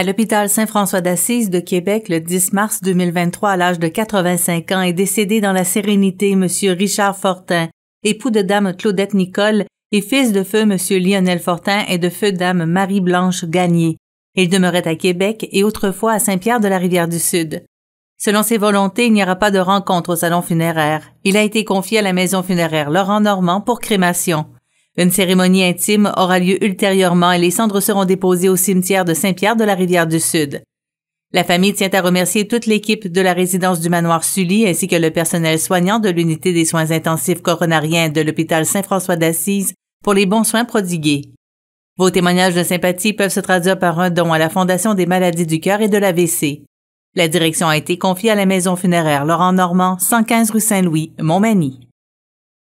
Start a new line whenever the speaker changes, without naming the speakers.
À l'hôpital Saint-François d'Assise de Québec le 10 mars 2023 à l'âge de 85 ans est décédé dans la sérénité M. Richard Fortin, époux de Dame Claudette Nicole et fils de feu M. Lionel Fortin et de feu Dame Marie-Blanche Gagné. Il demeurait à Québec et autrefois à Saint-Pierre de la Rivière-du-Sud. Selon ses volontés, il n'y aura pas de rencontre au salon funéraire. Il a été confié à la maison funéraire Laurent Normand pour crémation. Une cérémonie intime aura lieu ultérieurement et les cendres seront déposées au cimetière de Saint-Pierre de la Rivière-du-Sud. La famille tient à remercier toute l'équipe de la résidence du manoir Sully ainsi que le personnel soignant de l'unité des soins intensifs coronariens de l'hôpital Saint-François d'Assise pour les bons soins prodigués. Vos témoignages de sympathie peuvent se traduire par un don à la Fondation des maladies du cœur et de l'AVC. La direction a été confiée à la maison funéraire Laurent Normand, 115 rue Saint-Louis, Montmagny.